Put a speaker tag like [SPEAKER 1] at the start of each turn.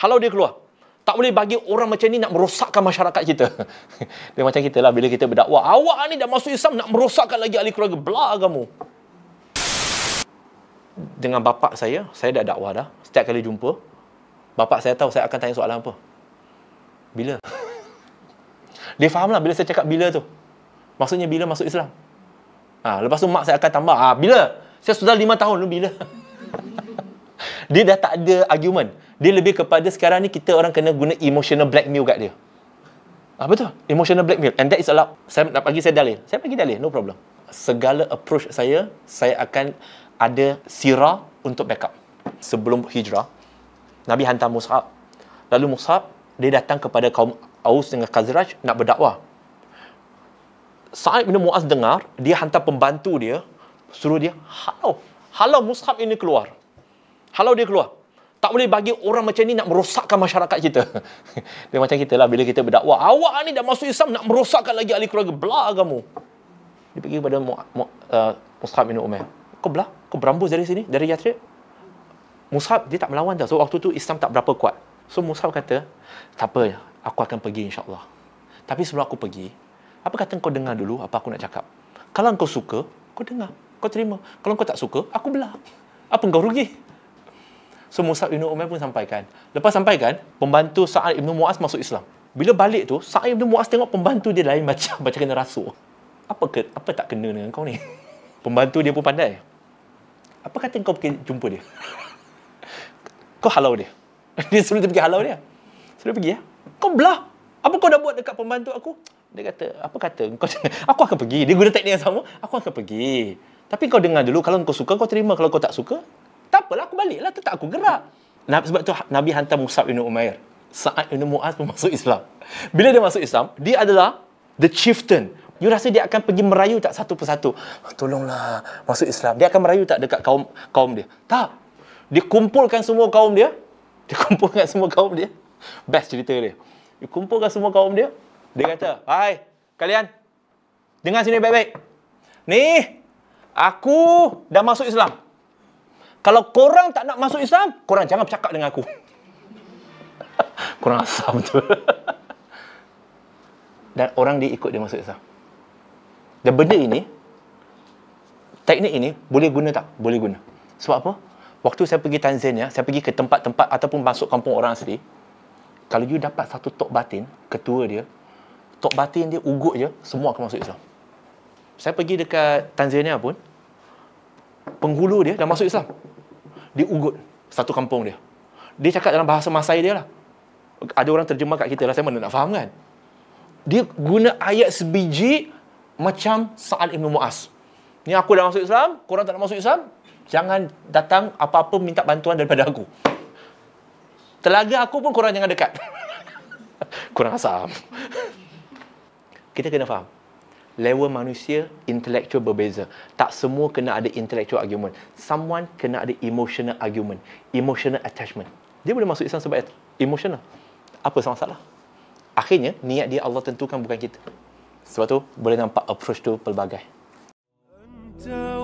[SPEAKER 1] halau dia keluar tak boleh bagi orang macam ni nak merosakkan masyarakat kita dia macam kita lah bila kita berdakwah awak ni dah masuk Islam nak merosakkan lagi ahli keluarga belah kamu dengan bapa saya saya dah dakwah dah setiap kali jumpa bapa saya tahu saya akan tanya soalan apa bila dia faham lah bila saya cakap bila tu maksudnya bila masuk Islam ha, lepas tu mak saya akan tambah ha, bila saya sudah lima tahun lu bila dia dah tak ada argument. Dia lebih kepada sekarang ni kita orang kena guna emotional blackmail kat dia. Apa ah, tu? Emotional blackmail. And that is allowed. Saya nak bagi saya dalil. Saya bagi dalil. No problem. Segala approach saya, saya akan ada sirah untuk backup. Sebelum hijrah, Nabi hantar Mus'ab. Lalu Mus'ab, dia datang kepada kaum Aus dengan Khazraj nak berdakwah. Sa'id bin Mu'az dengar, dia hantar pembantu dia, suruh dia halau. Halau Mus'ab ini keluar halau dia keluar. Tak boleh bagi orang macam ni nak merosakkan masyarakat kita. dia macam kita lah bila kita berdakwah. Awak ni dah masuk Islam nak merosakkan lagi ahli keluarga. Belah kamu. Dia pergi kepada uh, Mus'ab bin Umair. Kau belah? Kau berambus dari sini? Dari Yathrib? Mus'ab dia tak melawan dah. So waktu tu Islam tak berapa kuat. So Mus'ab kata, tak apa, aku akan pergi insyaAllah. Tapi sebelum aku pergi, apa kata kau dengar dulu apa aku nak cakap? Kalau kau suka, kau dengar. Kau terima. Kalau kau tak suka, aku belah. Apa kau rugi? So Musab Ibn Umair pun sampaikan. Lepas sampaikan, pembantu Sa'ad Ibn Mu'az masuk Islam. Bila balik tu, Sa'ad Ibn Mu'az tengok pembantu dia lain macam baca kena rasuk. Apa ke, apa tak kena dengan kau ni? Pembantu dia pun pandai. Apa kata kau pergi jumpa dia? Kau halau dia. Dia suruh dia pergi halau dia. Suruh pergi ya. Kau belah. Apa kau dah buat dekat pembantu aku? Dia kata, apa kata? Kau, aku akan pergi. Dia guna teknik yang sama. Aku akan pergi. Tapi kau dengar dulu. Kalau kau suka, kau terima. Kalau kau tak suka, tak apalah aku baliklah tetap aku gerak. Nabi sebab tu ha, Nabi hantar Musab bin Umair. Saat Ibn Mu'az masuk Islam. Bila dia masuk Islam, dia adalah the chieftain. You rasa dia akan pergi merayu tak satu persatu? Ah, tolonglah masuk Islam. Dia akan merayu tak dekat kaum kaum dia? Tak. Dia kumpulkan semua kaum dia. Dia kumpulkan semua kaum dia. Best cerita dia. Dia kumpulkan semua kaum dia. Dia kata, Hai, kalian. Dengar sini baik-baik. Ni, aku dah masuk Islam. Kalau korang tak nak masuk Islam, korang jangan bercakap dengan aku. korang asam tu. Dan orang dia ikut dia masuk Islam. Dan benda ini, teknik ini boleh guna tak? Boleh guna. Sebab apa? Waktu saya pergi Tanzania, saya pergi ke tempat-tempat ataupun masuk kampung orang asli, kalau you dapat satu tok batin, ketua dia, tok batin dia ugut je, semua akan masuk Islam. Saya pergi dekat Tanzania pun, penghulu dia dah masuk Islam di Ugut satu kampung dia dia cakap dalam bahasa Masai dia lah ada orang terjemah kat kita lah saya mana nak faham kan dia guna ayat sebiji macam Sa'ad Ibn Mu'az ni aku dah masuk Islam korang tak nak masuk Islam jangan datang apa-apa minta bantuan daripada aku telaga aku pun korang jangan dekat kurang asam kita kena faham level manusia intellectual berbeza tak semua kena ada intellectual argument someone kena ada emotional argument emotional attachment dia boleh masuk Islam sebab emotional apa sama salah akhirnya niat dia Allah tentukan bukan kita sebab tu boleh nampak approach tu pelbagai Entah.